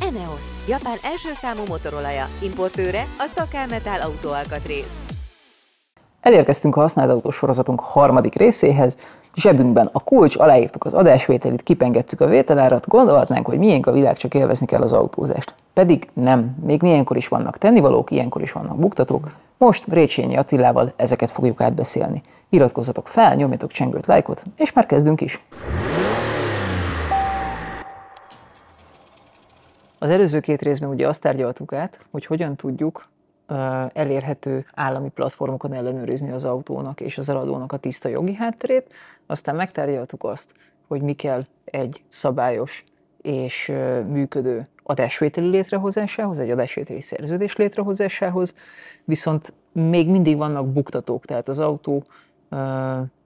Eneos, Japán első számú motorolaja, importőre a Szakámetál autóalkatrész. Elérkeztünk a használt autós sorozatunk harmadik részéhez, zsebünkben a kulcs, aláírtuk az adásvételit, kipengettük a vételárat, gondolhatnánk, hogy miénk a világ, csak élvezni kell az autózást. Pedig nem, még milyenkor is vannak tennivalók, ilyenkor is vannak buktatók. Most Récsényi Attilával ezeket fogjuk átbeszélni. Iratkozzatok fel, nyomjatok csengőt, lájkot, és már kezdünk is! Az előző két részben ugye azt tárgyaltuk át, hogy hogyan tudjuk elérhető állami platformokon ellenőrizni az autónak és az eladónak a tiszta jogi hátterét. Aztán megtárgyaltuk azt, hogy mi kell egy szabályos és működő adásvételi létrehozásához, egy adásvételi szerződés létrehozásához, viszont még mindig vannak buktatók, tehát az autó,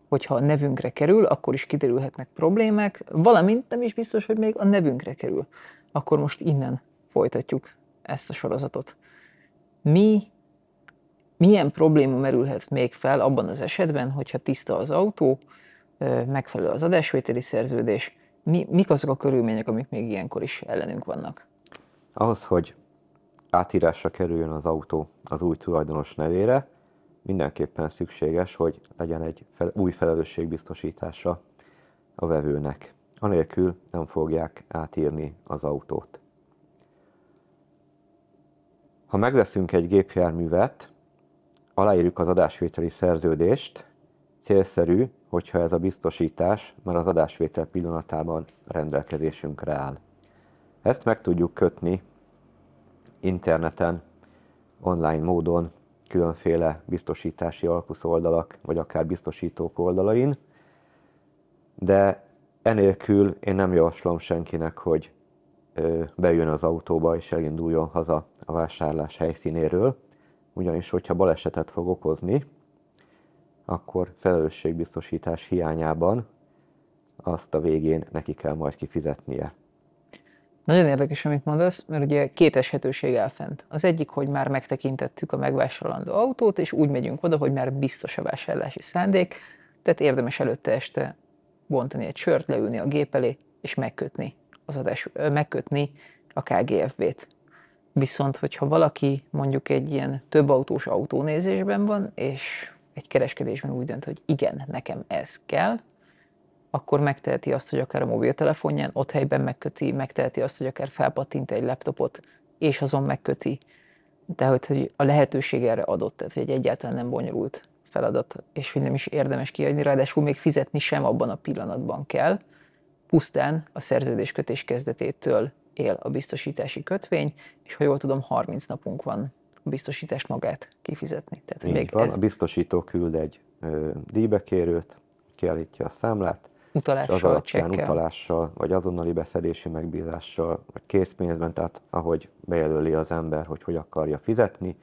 hogyha a nevünkre kerül, akkor is kiderülhetnek problémák, valamint nem is biztos, hogy még a nevünkre kerül akkor most innen folytatjuk ezt a sorozatot. Mi, milyen probléma merülhet még fel abban az esetben, hogyha tiszta az autó, megfelelő az adásvételi szerződés, mi, mik azok a körülmények, amik még ilyenkor is ellenünk vannak? Ahhoz, hogy átírásra kerüljön az autó az új tulajdonos nevére, mindenképpen szükséges, hogy legyen egy fel, új felelősségbiztosítása a vevőnek anélkül nem fogják átírni az autót. Ha megveszünk egy gépjárművet, aláírjuk az adásvételi szerződést, célszerű, hogyha ez a biztosítás már az adásvétel pillanatában rendelkezésünkre áll. Ezt meg tudjuk kötni interneten, online módon, különféle biztosítási alkusz oldalak, vagy akár biztosítók oldalain, de enélkül én nem javaslom senkinek, hogy bejön az autóba és elinduljon haza a vásárlás helyszínéről, ugyanis hogyha balesetet fog okozni, akkor felelősségbiztosítás hiányában azt a végén neki kell majd kifizetnie. Nagyon érdekes, amit mondasz, mert ugye két eshetőség áll fent. Az egyik, hogy már megtekintettük a megvásárolandó autót, és úgy megyünk oda, hogy már biztos a vásárlási szándék, tehát érdemes előtte este bontani egy sört, leülni a gép elé, és megkötni, az adás, megkötni a KGFV-t. Viszont, hogyha valaki mondjuk egy ilyen több autós autónézésben van, és egy kereskedésben úgy dönt, hogy igen, nekem ez kell, akkor megteheti azt, hogy akár a mobiltelefonján ott helyben megköti, megteheti azt, hogy akár felpattint egy laptopot, és azon megköti. Tehát, hogy a lehetőség erre adott, tehát hogy egyáltalán nem bonyolult feladat, és hogy nem is érdemes kiadni, ráadásul még fizetni sem abban a pillanatban kell. Pusztán a szerződéskötés kezdetétől él a biztosítási kötvény, és ha jól tudom, 30 napunk van a biztosítást magát kifizetni. Tehát, Így még van, ez... a biztosító küld egy ö, díjbekérőt, kiállítja a számlát, utalással, és az alapján csekkel. utalással, vagy azonnali beszedési megbízással, vagy készpénzben, tehát ahogy bejelöli az ember, hogy hogy akarja fizetni,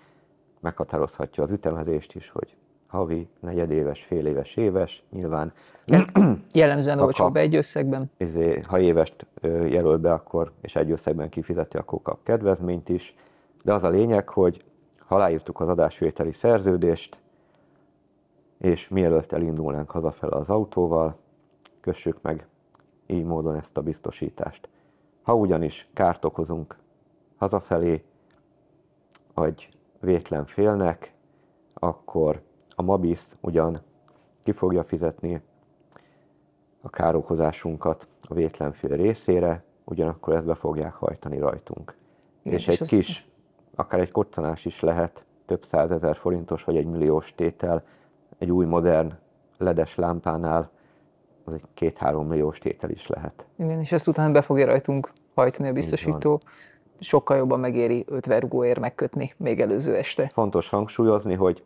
meghatározhatja az ütemezést is, hogy havi, negyedéves, féléves, éves, nyilván. Jellemzően olcsóbb egy összegben. Izé, ha évest jelöl be, akkor, és egy összegben kifizeti, akkor kap kedvezményt is. De az a lényeg, hogy ha aláírtuk az adásvételi szerződést, és mielőtt elindulnánk hazafele az autóval, kössük meg így módon ezt a biztosítást. Ha ugyanis kárt okozunk hazafelé, vagy vétlen félnek, akkor a Mabis ugyan ki fogja fizetni a károkozásunkat a vétlen fél részére, ugyanakkor ezt be fogják hajtani rajtunk. Igen, és, és egy kis, akár egy koccanás is lehet, több százezer forintos vagy egy milliós tétel egy új modern ledes lámpánál, az egy két-három milliós tétel is lehet. Igen, és ezt utána be fogja rajtunk hajtani a biztosító. Sokkal jobban megéri 50 rugóért megkötni még előző este. Fontos hangsúlyozni, hogy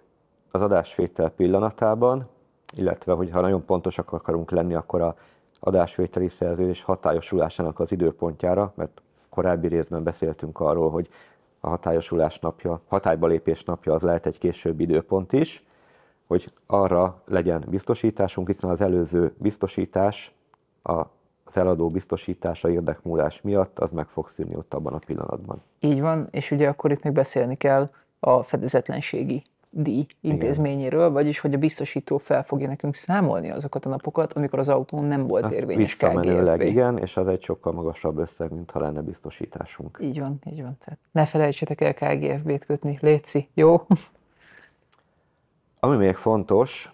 az adásvétel pillanatában, illetve hogyha nagyon pontosak akarunk lenni, akkor a adásvételi szerződés hatályosulásának az időpontjára, mert korábbi részben beszéltünk arról, hogy a hatályosulás napja, hatályba lépés napja az lehet egy későbbi időpont is, hogy arra legyen biztosításunk, hiszen az előző biztosítás, a az eladó biztosítása érdekmúlás miatt, az meg fog szűnni ott abban a pillanatban. Így van, és ugye akkor itt még beszélni kell a fedezetlenségi díj intézményéről, Igen. vagyis hogy a biztosító fel fogja nekünk számolni azokat a napokat, amikor az autón nem volt Azt érvényes KGFB. igen, és az egy sokkal magasabb összeg, mint ha lenne biztosításunk. Így van, így van. Tehát ne felejtsetek el KGFB-t kötni, léci, jó? Ami még fontos,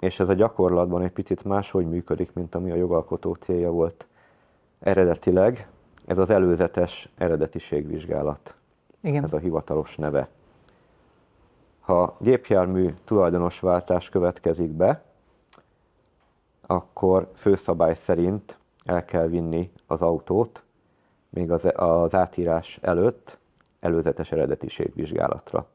és ez a gyakorlatban egy picit máshogy működik, mint ami a jogalkotó célja volt eredetileg, ez az előzetes eredetiségvizsgálat. Igen. Ez a hivatalos neve ha gépjármű tulajdonosváltás következik be, akkor főszabály szerint el kell vinni az autót még az, az átírás előtt előzetes eredetiségvizsgálatra.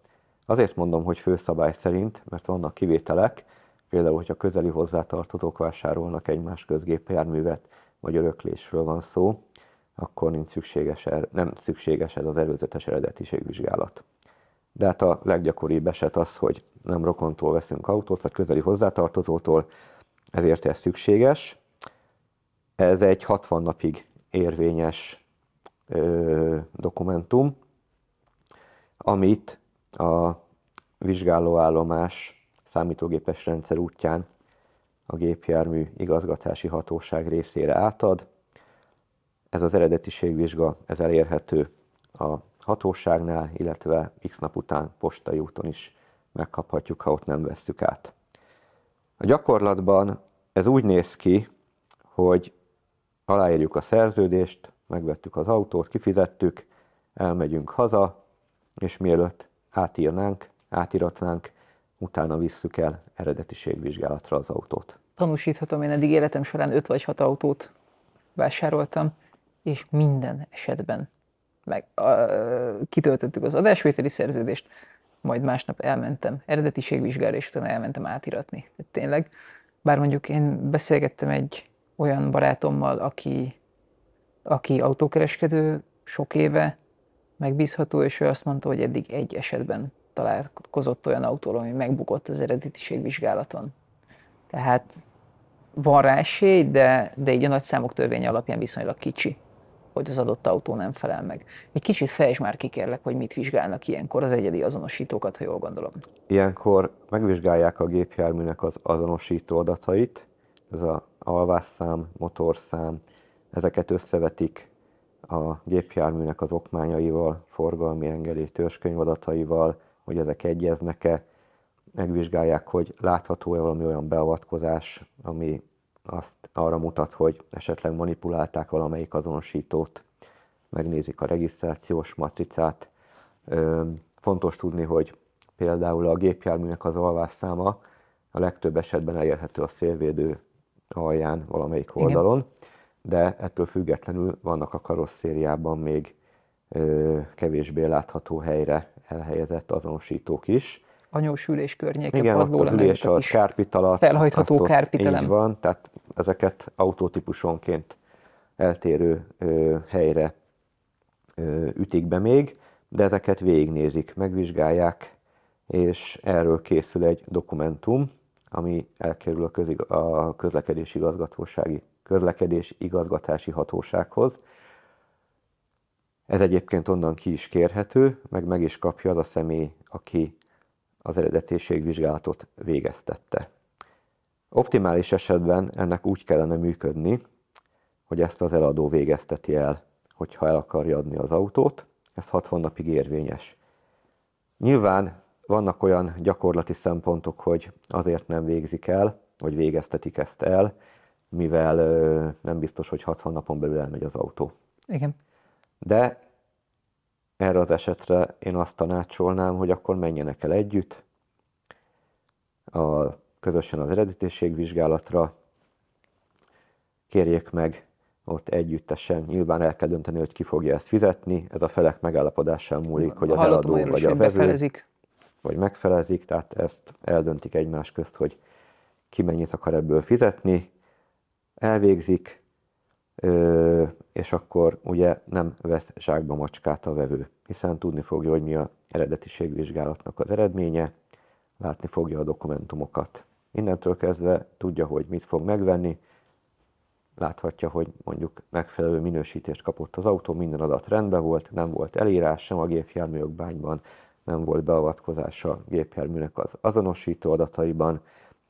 Azért mondom, hogy főszabály szerint, mert vannak kivételek, például, hogyha közeli hozzátartozók vásárolnak egymás közgépjárművet, vagy öröklésről van szó, akkor nincs szükséges, er-, nem szükséges ez az előzetes eredetiségvizsgálat de hát a leggyakoribb eset az, hogy nem rokontól veszünk autót, vagy közeli hozzátartozótól, ezért ez szükséges. Ez egy 60 napig érvényes ö, dokumentum, amit a vizsgálóállomás számítógépes rendszer útján a gépjármű igazgatási hatóság részére átad. Ez az eredetiségvizsga, ez elérhető a hatóságnál, illetve x nap után postai úton is megkaphatjuk, ha ott nem vesszük át. A gyakorlatban ez úgy néz ki, hogy aláírjuk a szerződést, megvettük az autót, kifizettük, elmegyünk haza, és mielőtt átírnánk, átiratnánk, utána visszük el eredetiségvizsgálatra az autót. Tanúsíthatom, én eddig életem során 5 vagy 6 autót vásároltam, és minden esetben meg uh, kitöltöttük az adásvételi szerződést, majd másnap elmentem eredetiségvizsgára, és utána elmentem átiratni. Tehát tényleg, bár mondjuk én beszélgettem egy olyan barátommal, aki, aki autókereskedő sok éve, megbízható, és ő azt mondta, hogy eddig egy esetben találkozott olyan autó, ami megbukott az eredetiségvizsgálaton. Tehát van rá esély, de, de így a nagy számok törvény alapján viszonylag kicsi hogy az adott autó nem felel meg. Egy kicsit fejtsd már kikérlek, hogy mit vizsgálnak ilyenkor az egyedi azonosítókat, ha jól gondolom. Ilyenkor megvizsgálják a gépjárműnek az azonosító adatait, ez a alvásszám, motorszám, ezeket összevetik a gépjárműnek az okmányaival, forgalmi engedély, törzskönyv adataival, hogy ezek egyeznek-e, megvizsgálják, hogy látható-e valami olyan beavatkozás, ami azt arra mutat, hogy esetleg manipulálták valamelyik azonosítót, megnézik a regisztrációs matricát. Fontos tudni, hogy például a gépjárműnek az alvás száma a legtöbb esetben elérhető a szélvédő alján valamelyik oldalon, Igen. de ettől függetlenül vannak a karosszériában még kevésbé látható helyre elhelyezett azonosítók is anyósülés környéke. Igen, ott az ülés a kárpit alatt. Felhajtható kárpitelem. Így van, tehát ezeket autótípusonként eltérő ö, helyre ö, ütik be még, de ezeket végignézik, megvizsgálják, és erről készül egy dokumentum, ami elkerül a, közig, a közlekedési igazgatósági, közlekedés igazgatási hatósághoz. Ez egyébként onnan ki is kérhető, meg meg is kapja az a személy, aki az eredetiségvizsgálatot végeztette. Optimális esetben ennek úgy kellene működni, hogy ezt az eladó végezteti el, hogyha el akarja adni az autót, ez 60 napig érvényes. Nyilván vannak olyan gyakorlati szempontok, hogy azért nem végzik el, vagy végeztetik ezt el, mivel nem biztos, hogy 60 napon belül elmegy az autó. Igen. De erre az esetre én azt tanácsolnám, hogy akkor menjenek el együtt, a, közösen az eredetiség vizsgálatra, kérjék meg ott együttesen, nyilván el kell dönteni, hogy ki fogja ezt fizetni, ez a felek megállapodásán múlik, hogy az Hallottam eladó vagy a vevő, befelezik. vagy megfelezik, tehát ezt eldöntik egymás közt, hogy ki mennyit akar ebből fizetni, elvégzik, és akkor ugye nem vesz zsákba macskát a vevő, hiszen tudni fogja, hogy mi a eredetiségvizsgálatnak az eredménye, látni fogja a dokumentumokat. Innentől kezdve tudja, hogy mit fog megvenni, láthatja, hogy mondjuk megfelelő minősítést kapott az autó, minden adat rendben volt, nem volt elírás sem a gépjárműjogbányban, nem volt beavatkozás a gépjárműnek az azonosító adataiban,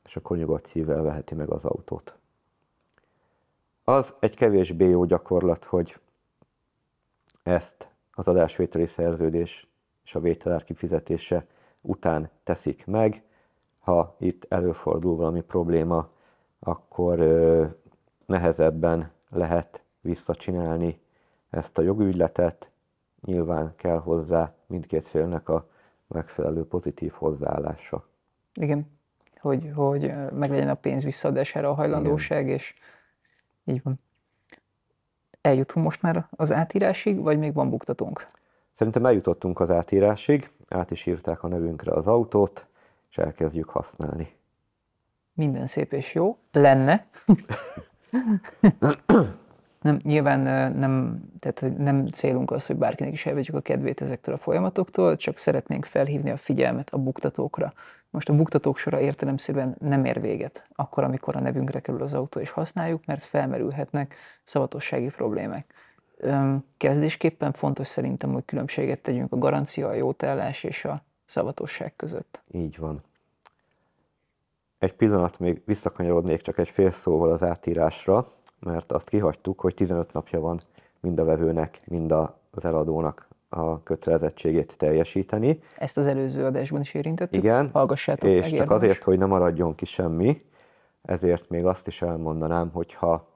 és akkor nyugodt szívvel veheti meg az autót. Az egy kevésbé jó gyakorlat, hogy ezt az adásvételi szerződés és a vételár kifizetése után teszik meg. Ha itt előfordul valami probléma, akkor nehezebben lehet visszacsinálni ezt a jogügyletet. Nyilván kell hozzá mindkét félnek a megfelelő pozitív hozzáállása. Igen, hogy, hogy meglegyen a pénz visszaadására a hajlandóság, Igen. és így van. Eljutunk most már az átírásig, vagy még van buktatónk? Szerintem eljutottunk az átírásig, át is írták a nevünkre az autót, és elkezdjük használni. Minden szép és jó. Lenne. nem, nyilván nem, tehát nem célunk az, hogy bárkinek is elvegyük a kedvét ezektől a folyamatoktól, csak szeretnénk felhívni a figyelmet a buktatókra, most a buktatók sora értelemszerűen nem ér véget, akkor, amikor a nevünkre kerül az autó és használjuk, mert felmerülhetnek szavatossági problémák. Kezdésképpen fontos szerintem, hogy különbséget tegyünk a garancia, a jótállás és a szavatosság között. Így van. Egy pillanat még visszakanyarodnék csak egy fél szóval az átírásra, mert azt kihagytuk, hogy 15 napja van mind a vevőnek, mind az eladónak a kötelezettségét teljesíteni. Ezt az előző adásban is érintettük. Igen, Hallgassátok és meg, csak érdemes. azért, hogy ne maradjon ki semmi, ezért még azt is elmondanám, hogyha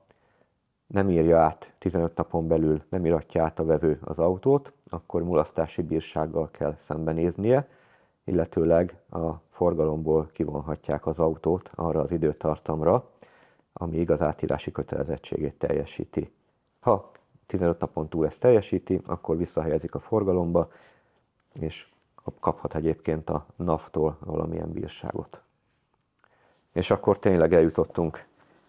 nem írja át 15 napon belül, nem iratja át a vevő az autót, akkor mulasztási bírsággal kell szembenéznie, illetőleg a forgalomból kivonhatják az autót arra az időtartamra, ami igaz átírási kötelezettségét teljesíti. Ha 15 napon túl ezt teljesíti, akkor visszahelyezik a forgalomba, és kaphat egyébként a NAV-tól valamilyen bírságot. És akkor tényleg eljutottunk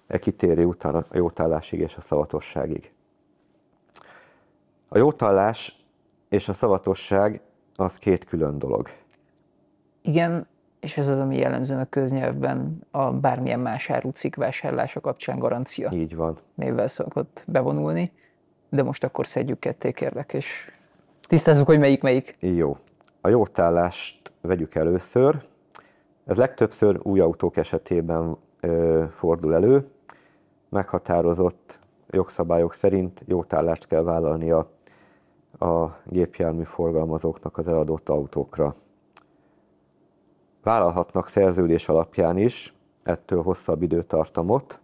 e kitéri után a jótállásig és a szavatosságig. A jótállás és a szavatosság az két külön dolog. Igen, és ez az, ami jellemzően a köznyelvben a bármilyen más árucik vásárlása kapcsán garancia. Így van. Névvel szokott bevonulni de most akkor szedjük ketté, kérlek, és tisztázzuk, hogy melyik melyik. Jó. A jótállást vegyük először. Ez legtöbbször új autók esetében ö, fordul elő. Meghatározott jogszabályok szerint jótállást kell vállalni a, a gépjármű forgalmazóknak az eladott autókra. Vállalhatnak szerződés alapján is, ettől hosszabb időtartamot,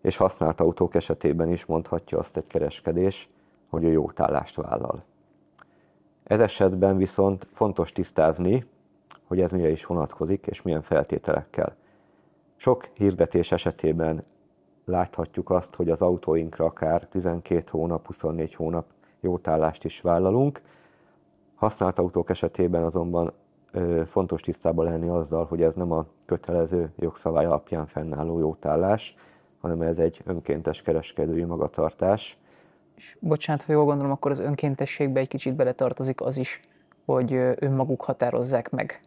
és használt autók esetében is mondhatja azt egy kereskedés, hogy a jótállást vállal. Ez esetben viszont fontos tisztázni, hogy ez mire is vonatkozik és milyen feltételekkel. Sok hirdetés esetében láthatjuk azt, hogy az autóinkra akár 12 hónap, 24 hónap jótállást is vállalunk. Használt autók esetében azonban ö, fontos tisztában lenni azzal, hogy ez nem a kötelező jogszabály alapján fennálló jótállás, hanem ez egy önkéntes kereskedői magatartás. És bocsánat, ha jól gondolom, akkor az önkéntességbe egy kicsit beletartozik az is, hogy önmaguk határozzák meg,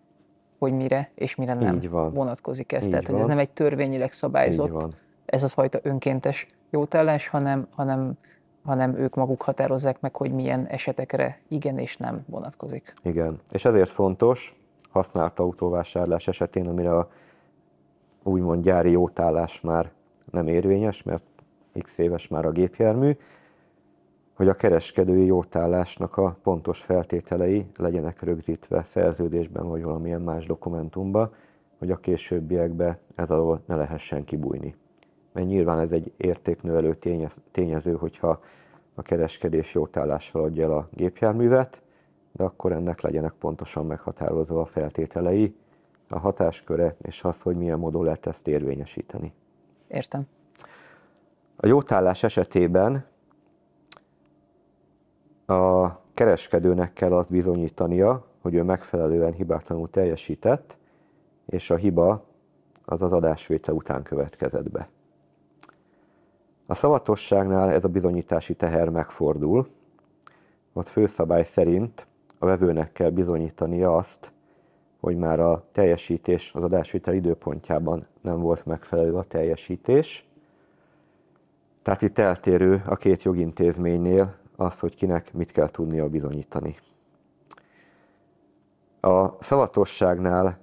hogy mire és mire nem Így van. vonatkozik ez. Így Tehát, van. hogy ez nem egy törvényileg szabályzott, ez a fajta önkéntes jótállás, hanem, hanem, hanem ők maguk határozzák meg, hogy milyen esetekre igen és nem vonatkozik. Igen, és ezért fontos használt autóvásárlás esetén, amire a úgymond gyári jótállás már nem érvényes, mert x éves már a gépjármű, hogy a kereskedői jótállásnak a pontos feltételei legyenek rögzítve szerződésben vagy valamilyen más dokumentumban, hogy a későbbiekben ez alól ne lehessen kibújni. Mert nyilván ez egy értéknövelő tényező, hogyha a kereskedés jótállással adja el a gépjárművet, de akkor ennek legyenek pontosan meghatározva a feltételei, a hatásköre és az, hogy milyen módon lehet ezt érvényesíteni. Értem. A jótállás esetében a kereskedőnek kell azt bizonyítania, hogy ő megfelelően hibátlanul teljesített, és a hiba az az adásvétel után következett be. A szavatosságnál ez a bizonyítási teher megfordul. Ott főszabály szerint a vevőnek kell bizonyítania azt, hogy már a teljesítés az adásvétel időpontjában nem volt megfelelő a teljesítés. Tehát itt eltérő a két jogintézménynél az, hogy kinek mit kell tudnia bizonyítani. A szavatosságnál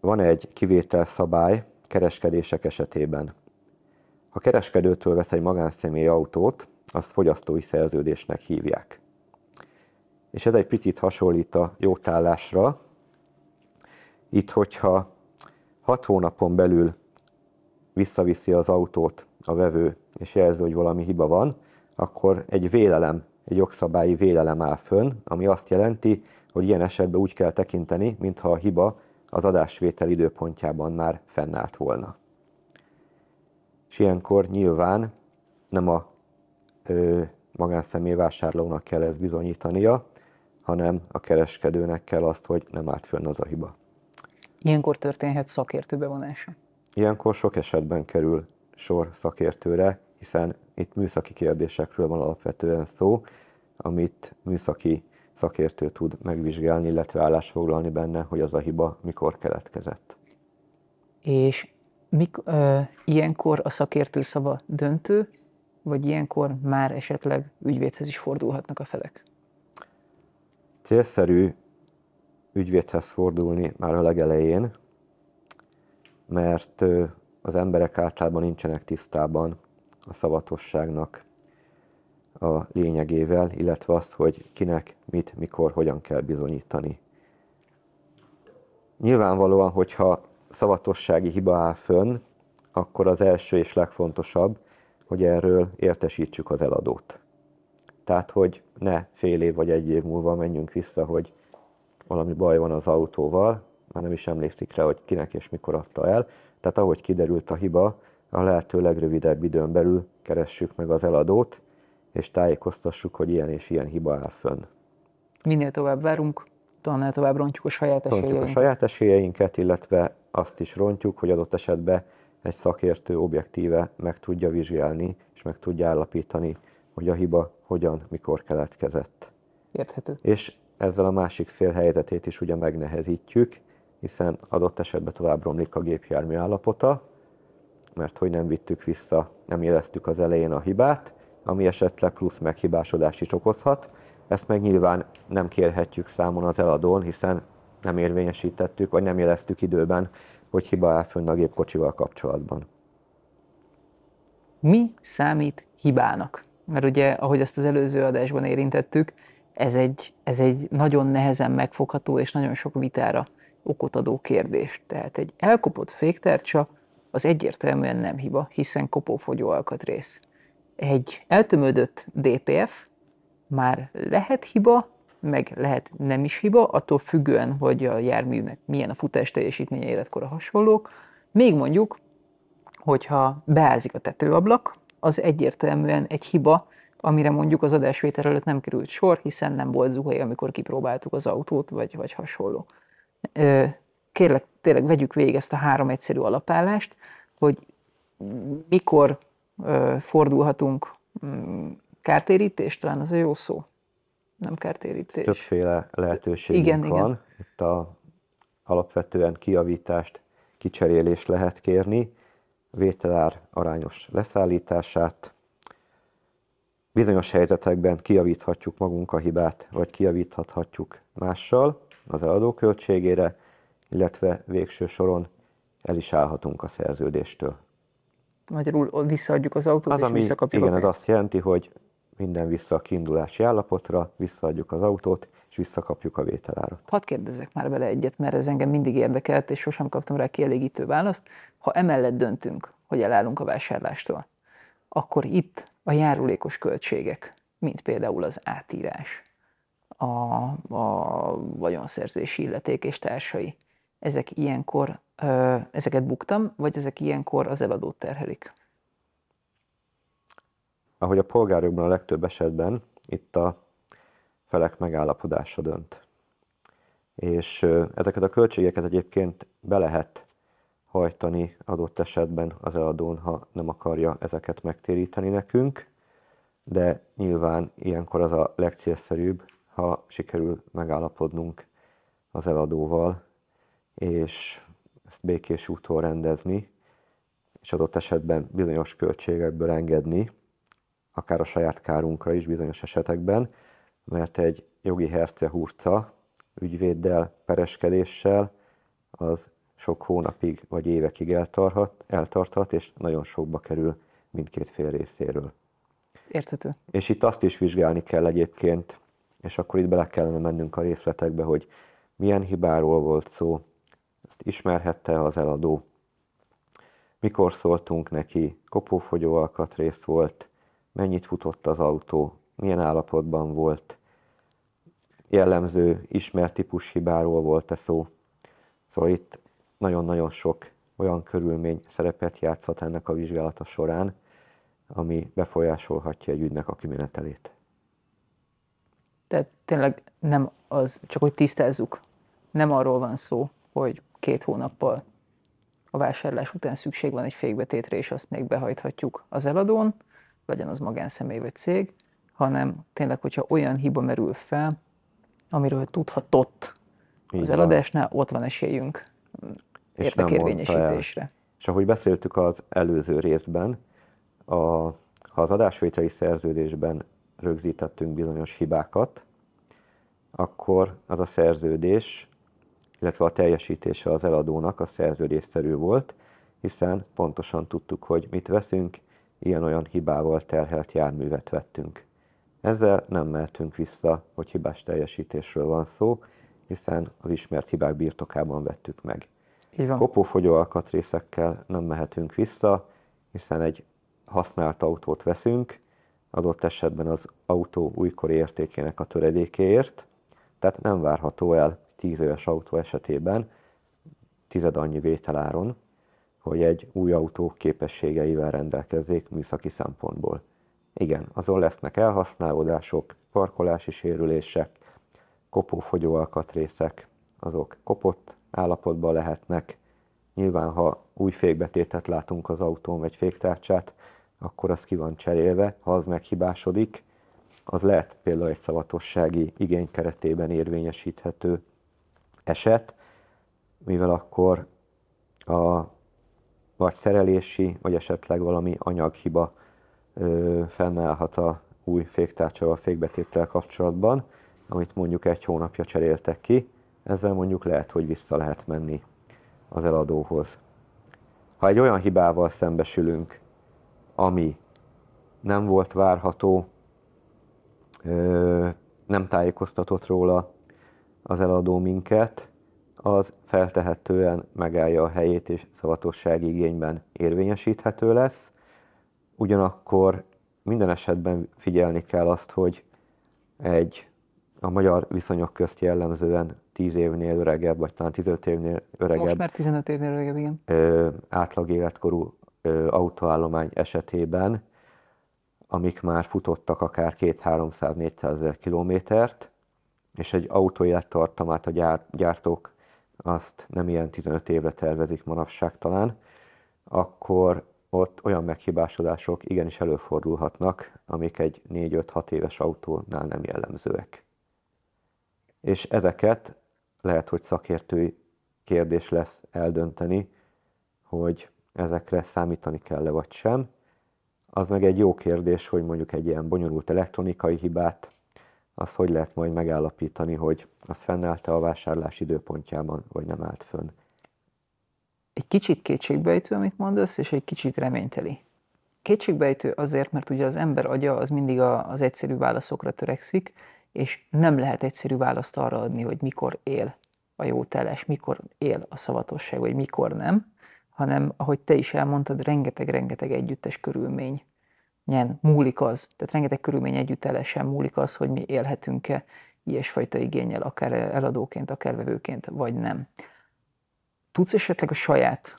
van egy kivételszabály kereskedések esetében. Ha kereskedőtől vesz egy magánszemély autót, azt fogyasztói szerződésnek hívják. És ez egy picit hasonlít a jótállásra, itt, hogyha hat hónapon belül visszaviszi az autót a vevő, és jelzi, hogy valami hiba van, akkor egy vélelem, egy jogszabályi vélelem áll fönn, ami azt jelenti, hogy ilyen esetben úgy kell tekinteni, mintha a hiba az adásvétel időpontjában már fennállt volna. És ilyenkor nyilván nem a ö, magánszemély vásárlónak kell ezt bizonyítania, hanem a kereskedőnek kell azt, hogy nem állt fönn az a hiba. Ilyenkor történhet szakértő bevonása. Ilyenkor sok esetben kerül sor szakértőre, hiszen itt műszaki kérdésekről van alapvetően szó, amit műszaki szakértő tud megvizsgálni, illetve állásfoglalni benne, hogy az a hiba mikor keletkezett. És mik, ö, ilyenkor a szakértő szava döntő, vagy ilyenkor már esetleg ügyvédhez is fordulhatnak a felek? Célszerű ügyvédhez fordulni már a legelején, mert az emberek általában nincsenek tisztában a szavatosságnak a lényegével, illetve az, hogy kinek, mit, mikor, hogyan kell bizonyítani. Nyilvánvalóan, hogyha szavatossági hiba áll fönn, akkor az első és legfontosabb, hogy erről értesítsük az eladót. Tehát, hogy ne fél év vagy egy év múlva menjünk vissza, hogy valami baj van az autóval, már nem is emlékszik rá, hogy kinek és mikor adta el. Tehát ahogy kiderült a hiba, a lehető legrövidebb időn belül keressük meg az eladót, és tájékoztassuk, hogy ilyen és ilyen hiba áll fönn. Minél tovább várunk, annál tovább rontjuk a saját esélyeinket. Rontjuk a saját esélyeinket, illetve azt is rontjuk, hogy adott esetben egy szakértő objektíve meg tudja vizsgálni, és meg tudja állapítani, hogy a hiba hogyan, mikor keletkezett. Érthető. És ezzel a másik fél helyzetét is ugye megnehezítjük, hiszen adott esetben tovább romlik a gépjármű állapota, mert hogy nem vittük vissza, nem éreztük az elején a hibát, ami esetleg plusz meghibásodást is okozhat. Ezt meg nyilván nem kérhetjük számon az eladón, hiszen nem érvényesítettük, vagy nem éreztük időben, hogy hiba áll fönn a gépkocsival kapcsolatban. Mi számít hibának? Mert ugye, ahogy azt az előző adásban érintettük, ez egy, ez egy nagyon nehezen megfogható és nagyon sok vitára okot adó kérdés. Tehát egy elkopott féktárcsa az egyértelműen nem hiba, hiszen kopófogyó alkatrész. Egy eltömödött DPF már lehet hiba, meg lehet nem is hiba, attól függően, hogy a járműnek milyen a futás teljesítménye, életkora hasonlók. Még mondjuk, hogyha beázik a tetőablak, az egyértelműen egy hiba, amire mondjuk az adásvétel előtt nem került sor, hiszen nem volt zuhai, amikor kipróbáltuk az autót, vagy, vagy hasonló. Kérlek, tényleg vegyük végig ezt a három egyszerű alapállást, hogy mikor fordulhatunk mm, kártérítést, talán az a jó szó. Nem kártérítés. Többféle lehetőség. igen, van. Igen. Itt a, alapvetően kiavítást, kicserélést lehet kérni, vételár arányos leszállítását, bizonyos helyzetekben kijavíthatjuk magunk a hibát, vagy kijavíthatjuk mással az eladó költségére, illetve végső soron el is állhatunk a szerződéstől. Magyarul visszaadjuk az autót, az, és ami, visszakapjuk Igen, ez azt jelenti, hogy minden vissza a kiindulási állapotra, visszaadjuk az autót, és visszakapjuk a vételárat. Hadd kérdezek már bele egyet, mert ez engem mindig érdekelt, és sosem kaptam rá kielégítő választ. Ha emellett döntünk, hogy elállunk a vásárlástól, akkor itt a járulékos költségek, mint például az átírás, a, a vagyonszerzési illeték és társai, ezek ilyenkor, ezeket buktam, vagy ezek ilyenkor az eladót terhelik? Ahogy a polgárokban a legtöbb esetben, itt a felek megállapodása dönt. És ezeket a költségeket egyébként be lehet hajtani adott esetben az eladón, ha nem akarja ezeket megtéríteni nekünk, de nyilván ilyenkor az a legcélszerűbb, ha sikerül megállapodnunk az eladóval, és ezt békés úton rendezni, és adott esetben bizonyos költségekből engedni, akár a saját kárunkra is bizonyos esetekben, mert egy jogi hurca ügyvéddel, pereskedéssel az sok hónapig vagy évekig eltarhat, eltarthat, és nagyon sokba kerül mindkét fél részéről. Érthető. És itt azt is vizsgálni kell egyébként, és akkor itt bele kellene mennünk a részletekbe, hogy milyen hibáról volt szó, ezt ismerhette az eladó, mikor szóltunk neki, kopófogyó alkatrész volt, mennyit futott az autó, milyen állapotban volt, jellemző, ismert típus hibáról volt-e szó. Szóval itt nagyon-nagyon sok olyan körülmény szerepet játszhat ennek a vizsgálata során, ami befolyásolhatja egy ügynek a kimenetelét. Tehát tényleg nem az, csak hogy tisztázzuk, nem arról van szó, hogy két hónappal a vásárlás után szükség van egy fékbetétre, és azt még behajthatjuk az eladón, legyen az magánszemély vagy cég, hanem tényleg, hogyha olyan hiba merül fel, amiről tudhatott az eladásnál, ott van esélyünk és nem mondta el. és ahogy beszéltük az előző részben, a, ha az adásvételi szerződésben rögzítettünk bizonyos hibákat, akkor az a szerződés, illetve a teljesítése az eladónak a szerződésszerű volt, hiszen pontosan tudtuk, hogy mit veszünk, ilyen-olyan hibával terhelt járművet vettünk. Ezzel nem mehetünk vissza, hogy hibás teljesítésről van szó, hiszen az ismert hibák birtokában vettük meg. Így van. Kopófogyó alkatrészekkel nem mehetünk vissza, hiszen egy használt autót veszünk, adott esetben az autó újkori értékének a töredékéért, tehát nem várható el 10 éves autó esetében tized annyi vételáron, hogy egy új autó képességeivel rendelkezzék műszaki szempontból. Igen, azon lesznek elhasználódások, parkolási sérülések, kopófogyó alkatrészek, azok kopott állapotban lehetnek. Nyilván, ha új fékbetétet látunk az autón, vagy féktárcsát, akkor az ki van cserélve, ha az meghibásodik, az lehet például egy szavatossági igény keretében érvényesíthető eset, mivel akkor a vagy szerelési, vagy esetleg valami anyaghiba ö, fennállhat a új féktárcsával, fékbetéttel kapcsolatban, amit mondjuk egy hónapja cseréltek ki, ezzel mondjuk lehet, hogy vissza lehet menni az eladóhoz. Ha egy olyan hibával szembesülünk, ami nem volt várható, nem tájékoztatott róla az eladó minket, az feltehetően megállja a helyét és szavatossági igényben érvényesíthető lesz. Ugyanakkor minden esetben figyelni kell azt, hogy egy a magyar viszonyok közt jellemzően 10 évnél öregebb, vagy talán 15 évnél öregebb. Most már 15 évnél öregebb, igen. Ö, átlag életkorú ö, autóállomány esetében, amik már futottak akár 2-300-400 ezer kilométert, és egy autó élettartamát a gyár, gyártók azt nem ilyen 15 évre tervezik manapság talán, akkor ott olyan meghibásodások igenis előfordulhatnak, amik egy 4-5-6 éves autónál nem jellemzőek. És ezeket lehet, hogy szakértői kérdés lesz eldönteni, hogy ezekre számítani kell-e vagy sem. Az meg egy jó kérdés, hogy mondjuk egy ilyen bonyolult elektronikai hibát, az hogy lehet majd megállapítani, hogy az fennállt-e a vásárlás időpontjában, vagy nem állt fönn. Egy kicsit kétségbejtő, amit mondasz, és egy kicsit reményteli. Kétségbejtő azért, mert ugye az ember agya az mindig az egyszerű válaszokra törekszik, és nem lehet egyszerű választ arra adni, hogy mikor él a jó teles, mikor él a szavatosság, vagy mikor nem, hanem, ahogy te is elmondtad, rengeteg-rengeteg együttes körülmény nyen múlik az, tehát rengeteg körülmény együttelesen múlik az, hogy mi élhetünk-e ilyesfajta igényel, akár eladóként, akár vevőként, vagy nem. Tudsz esetleg a saját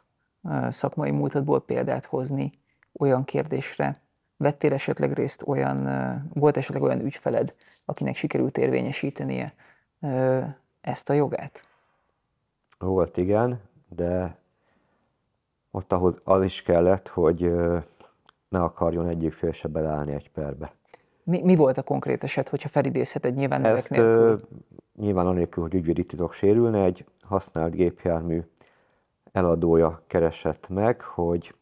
szakmai múltadból példát hozni olyan kérdésre, Vettél esetleg részt olyan, volt esetleg olyan ügyfeled, akinek sikerült érvényesítenie ezt a jogát? Volt, igen, de ott ahhoz az is kellett, hogy ne akarjon egyik fél se beleállni egy perbe. Mi, mi volt a konkrét eset, hogyha egy nyilván Ezt, nélkül? Ö, nyilván anélkül, hogy ügyvédi titok sérülne, egy használt gépjármű eladója keresett meg, hogy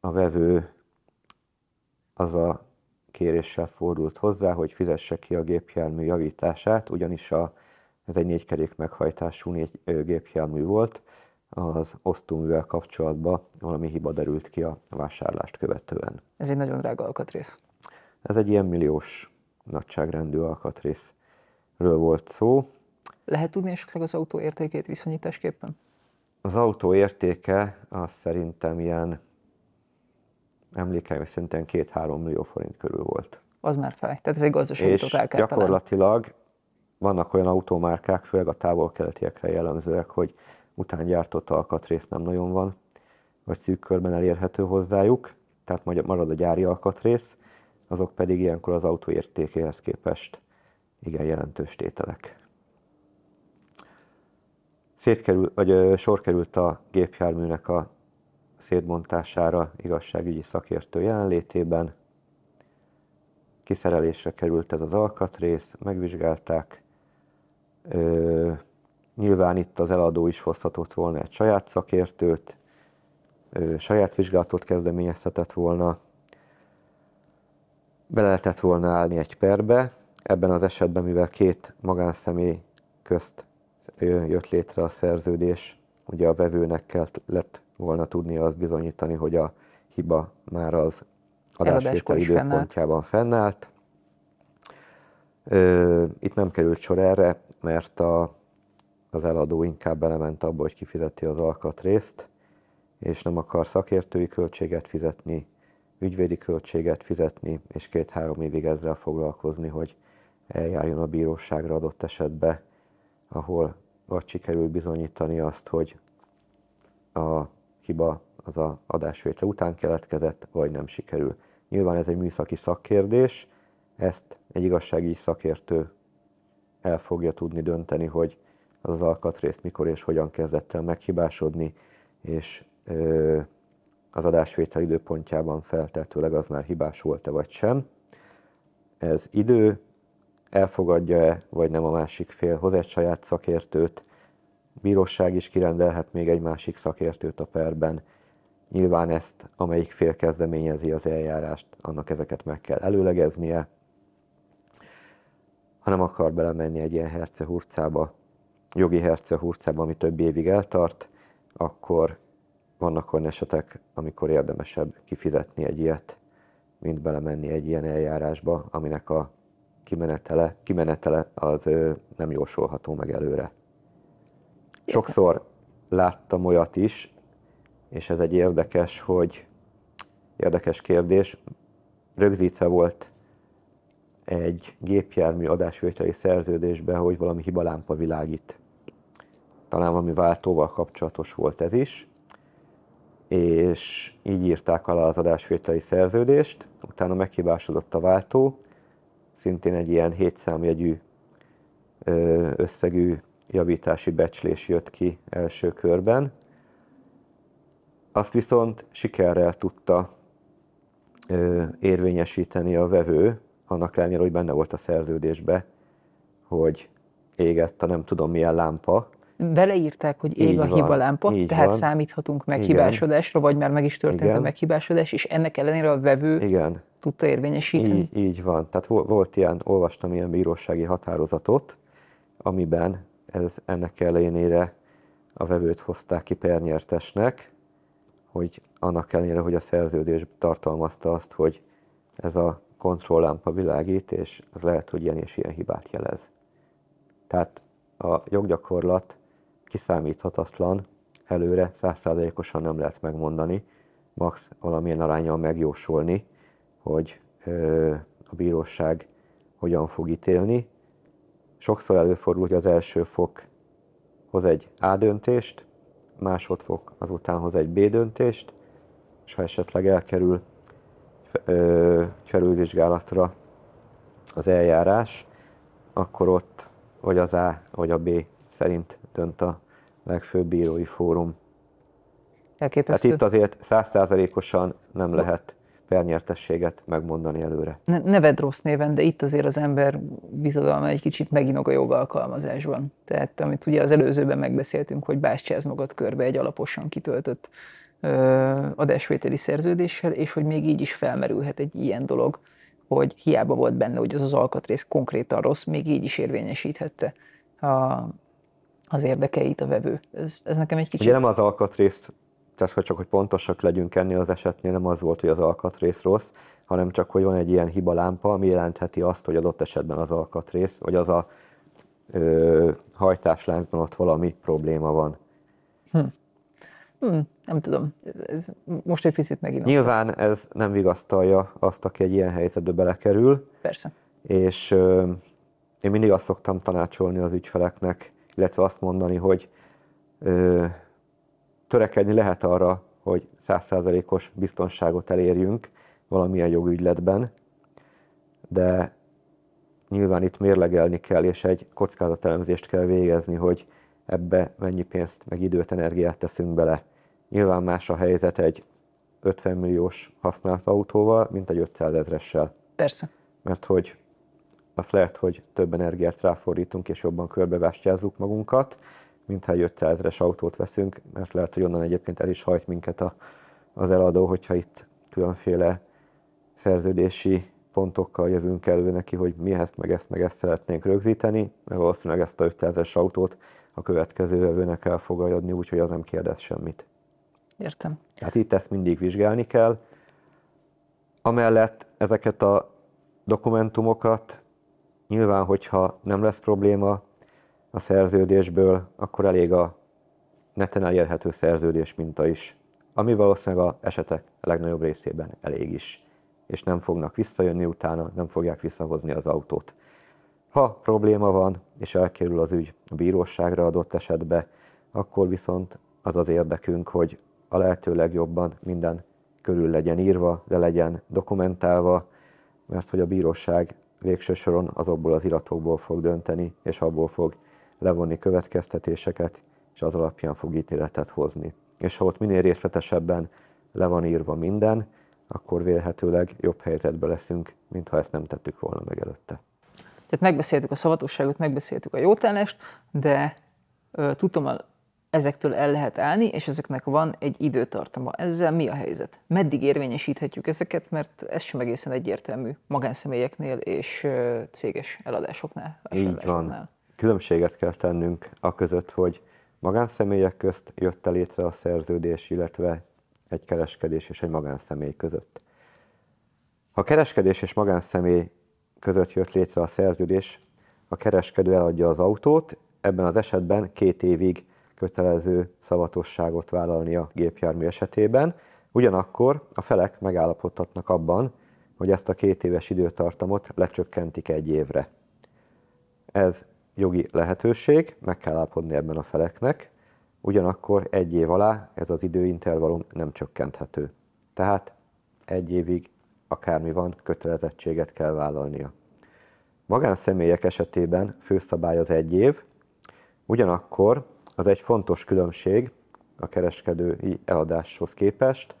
a vevő az a kéréssel fordult hozzá, hogy fizesse ki a gépjármű javítását, ugyanis a, ez egy négykerék meghajtású négy gépjármű volt, az osztóművel kapcsolatban valami hiba derült ki a vásárlást követően. Ez egy nagyon drága alkatrész. Ez egy ilyen milliós nagyságrendű alkatrészről volt szó. Lehet tudni esetleg az autó értékét viszonyításképpen? Az autó értéke az szerintem ilyen emlékeim szerintem két-három millió forint körül volt. Az már fej, tehát ez egy gazdaságított És gyakorlatilag talán. vannak olyan automárkák, főleg a távol-keletiekre jellemzőek, hogy gyártott alkatrész nem nagyon van, vagy szűk körben elérhető hozzájuk, tehát marad a gyári alkatrész, azok pedig ilyenkor az autó értékéhez képest igen jelentős tételek. Szétkerül, vagy sor került a gépjárműnek a szétbontására igazságügyi szakértő jelenlétében. Kiszerelésre került ez az alkatrész, megvizsgálták. Ö, nyilván itt az eladó is hozhatott volna egy saját szakértőt, ö, saját vizsgálatot kezdeményezhetett volna, bele lehetett volna állni egy perbe, ebben az esetben, mivel két magánszemély közt jött létre a szerződés, ugye a vevőnek kellett volna tudni azt bizonyítani, hogy a hiba már az adásvétel időpontjában fennállt. Ö, itt nem került sor erre, mert a, az eladó inkább belement abba, hogy kifizeti az alkatrészt, és nem akar szakértői költséget fizetni, ügyvédi költséget fizetni, és két-három évig ezzel foglalkozni, hogy eljárjon a bíróságra adott esetbe, ahol vagy sikerül bizonyítani azt, hogy a hiba az a adásvétel után keletkezett, vagy nem sikerül. Nyilván ez egy műszaki szakkérdés, ezt egy igazsági szakértő el fogja tudni dönteni, hogy az az alkatrészt mikor és hogyan kezdett el meghibásodni, és ö, az adásvétel időpontjában feltetőleg az már hibás volt-e vagy sem. Ez idő, elfogadja-e vagy nem a másik fél, hoz egy saját szakértőt, bíróság is kirendelhet még egy másik szakértőt a perben. Nyilván ezt, amelyik fél kezdeményezi az eljárást, annak ezeket meg kell előlegeznie. Ha nem akar belemenni egy ilyen hercehurcába, jogi hercehurcába, ami több évig eltart, akkor vannak olyan esetek, amikor érdemesebb kifizetni egy ilyet, mint belemenni egy ilyen eljárásba, aminek a kimenetele, kimenetele az nem jósolható meg előre. Sokszor láttam olyat is, és ez egy érdekes, hogy érdekes kérdés, rögzítve volt egy gépjármű adásvételi szerződésbe, hogy valami hibalámpa világít. Talán valami váltóval kapcsolatos volt ez is, és így írták alá az adásvételi szerződést, utána meghibásodott a váltó, szintén egy ilyen hétszámjegyű összegű javítási becslés jött ki első körben. Azt viszont sikerrel tudta ö, érvényesíteni a vevő, annak ellenére, hogy benne volt a szerződésbe, hogy égett a nem tudom milyen lámpa. Beleírták, hogy ég így a van, lámpa, tehát van. számíthatunk meghibásodásra, vagy már meg is történt Igen. a meghibásodás, és ennek ellenére a vevő Igen. tudta érvényesíteni. Így, így van. Tehát volt ilyen, olvastam ilyen bírósági határozatot, amiben ez, ennek ellenére a vevőt hozták ki pernyertesnek, hogy annak ellenére, hogy a szerződés tartalmazta azt, hogy ez a kontrollámpa világít, és az lehet, hogy ilyen és ilyen hibát jelez. Tehát a joggyakorlat kiszámíthatatlan, előre százszázalékosan nem lehet megmondani, max valamilyen arányal megjósolni, hogy ö, a bíróság hogyan fog ítélni, sokszor előfordul, hogy az első fok hoz egy A döntést, másodfok azután hoz egy B döntést, és ha esetleg elkerül felülvizsgálatra az eljárás, akkor ott vagy az A, vagy a B szerint dönt a legfőbb bírói fórum. Elképesztő. Tehát itt azért százszázalékosan nem lehet pernyertességet megmondani előre. Ne, ne vedd rossz néven, de itt azért az ember bizodalma egy kicsit meginog a jogalkalmazásban. Tehát amit ugye az előzőben megbeszéltünk, hogy bástyáz magad körbe egy alaposan kitöltött ö, adásvételi szerződéssel, és hogy még így is felmerülhet egy ilyen dolog, hogy hiába volt benne, hogy az az alkatrész konkrétan rossz, még így is érvényesíthette a, az érdekeit a vevő. Ez, ez nekem egy kicsit... Ugye nem az alkatrészt tehát hogy csak hogy pontosak legyünk ennél az esetnél, nem az volt, hogy az alkatrész rossz, hanem csak, hogy van egy ilyen hiba lámpa, ami jelentheti azt, hogy adott esetben az alkatrész, vagy az a ö, hajtásláncban ott valami probléma van. Hm. Hm, nem tudom, ez most egy picit megint. Nyilván ez nem vigasztalja azt, aki egy ilyen helyzetbe belekerül. Persze. És ö, én mindig azt szoktam tanácsolni az ügyfeleknek, illetve azt mondani, hogy ö, törekedni lehet arra, hogy százszázalékos biztonságot elérjünk valamilyen jogügyletben, de nyilván itt mérlegelni kell, és egy kockázatelemzést kell végezni, hogy ebbe mennyi pénzt, meg időt, energiát teszünk bele. Nyilván más a helyzet egy 50 milliós használt autóval, mint egy 500 ezressel. Persze. Mert hogy azt lehet, hogy több energiát ráfordítunk, és jobban körbevástyázzuk magunkat, mintha egy 500 es autót veszünk, mert lehet, hogy onnan egyébként el is hajt minket a, az eladó, hogyha itt különféle szerződési pontokkal jövünk elő neki, hogy mi ezt, meg ezt, meg ezt szeretnénk rögzíteni, mert valószínűleg ezt a 500 es autót a következő vevőnek el fogja adni, úgyhogy az nem kérdez semmit. Értem. Hát itt ezt mindig vizsgálni kell. Amellett ezeket a dokumentumokat nyilván, hogyha nem lesz probléma, a szerződésből, akkor elég a neten elérhető szerződés minta is, ami valószínűleg a esetek legnagyobb részében elég is, és nem fognak visszajönni utána, nem fogják visszahozni az autót. Ha probléma van, és elkerül az ügy a bíróságra adott esetbe, akkor viszont az az érdekünk, hogy a lehető legjobban minden körül legyen írva, de legyen dokumentálva, mert hogy a bíróság végső soron azokból az iratokból fog dönteni, és abból fog levonni következtetéseket, és az alapján fog ítéletet hozni. És ha ott minél részletesebben le van írva minden, akkor vélhetőleg jobb helyzetbe leszünk, mintha ezt nem tettük volna meg előtte. Tehát megbeszéltük a szavatosságot, megbeszéltük a jótállást, de ö, tudom, ezektől el lehet állni, és ezeknek van egy időtartama. Ezzel mi a helyzet? Meddig érvényesíthetjük ezeket, mert ez sem egészen egyértelmű magánszemélyeknél és céges eladásoknál. Így van különbséget kell tennünk a között, hogy magánszemélyek közt jött -e létre a szerződés, illetve egy kereskedés és egy magánszemély között. Ha kereskedés és magánszemély között jött létre a szerződés, a kereskedő eladja az autót, ebben az esetben két évig kötelező szavatosságot vállalni a gépjármű esetében, ugyanakkor a felek megállapodhatnak abban, hogy ezt a két éves időtartamot lecsökkentik egy évre. Ez jogi lehetőség, meg kell állapodni ebben a feleknek, ugyanakkor egy év alá ez az időintervallum nem csökkenthető. Tehát egy évig akármi van, kötelezettséget kell vállalnia. Magánszemélyek esetében főszabály az egy év, ugyanakkor az egy fontos különbség a kereskedői eladáshoz képest,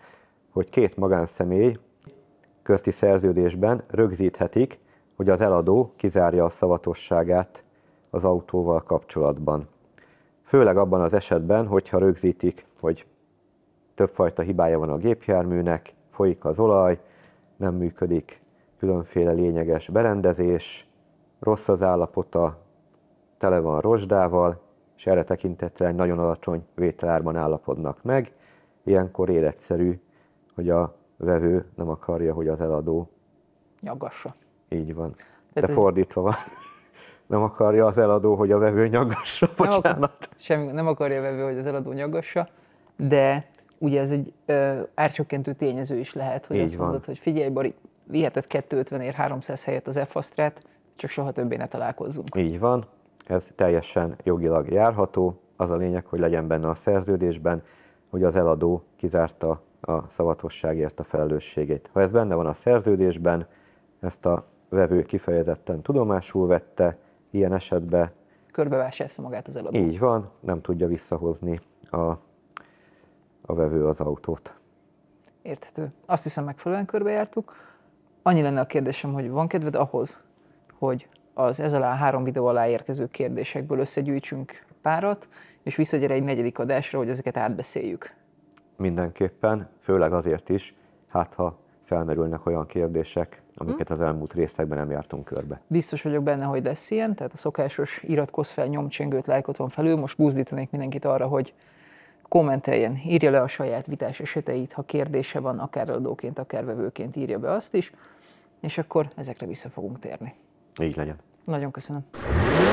hogy két magánszemély közti szerződésben rögzíthetik, hogy az eladó kizárja a szavatosságát az autóval kapcsolatban. Főleg abban az esetben, hogyha rögzítik, hogy többfajta hibája van a gépjárműnek, folyik az olaj, nem működik különféle lényeges berendezés, rossz az állapota, tele van rozsdával, és erre tekintettel nagyon alacsony vételárban állapodnak meg. Ilyenkor életszerű, hogy a vevő nem akarja, hogy az eladó nyagassa. Így van. De fordítva van nem akarja az eladó, hogy a vevő nyaggassa nem bocsánat. Akar, semmi, nem akarja a vevő, hogy az eladó nyaggassa, de ugye ez egy ö, árcsökkentő tényező is lehet, hogy Így azt van. mondod, hogy figyelj Bari, viheted 250 ér 300 helyett az f csak soha többé ne találkozzunk. Így van, ez teljesen jogilag járható, az a lényeg, hogy legyen benne a szerződésben, hogy az eladó kizárta a szavatosságért a felelősségét. Ha ez benne van a szerződésben, ezt a vevő kifejezetten tudomásul vette, ilyen esetben... Körbevásárolja magát az eladó. Így van, nem tudja visszahozni a, a vevő az autót. Érthető. Azt hiszem megfelelően körbejártuk. Annyi lenne a kérdésem, hogy van kedved ahhoz, hogy az ez alá három videó alá érkező kérdésekből összegyűjtsünk párat, és visszagyere egy negyedik adásra, hogy ezeket átbeszéljük. Mindenképpen, főleg azért is, hát ha felmerülnek olyan kérdések, amiket hm? az elmúlt részekben nem jártunk körbe. Biztos vagyok benne, hogy lesz ilyen, tehát a szokásos iratkozz fel, nyomcsengőt, lájkot van felül. Most buzdítanék mindenkit arra, hogy kommenteljen, írja le a saját vitás eseteit, ha kérdése van, akár adóként, akár vevőként írja be azt is, és akkor ezekre vissza fogunk térni. Így legyen. Nagyon köszönöm.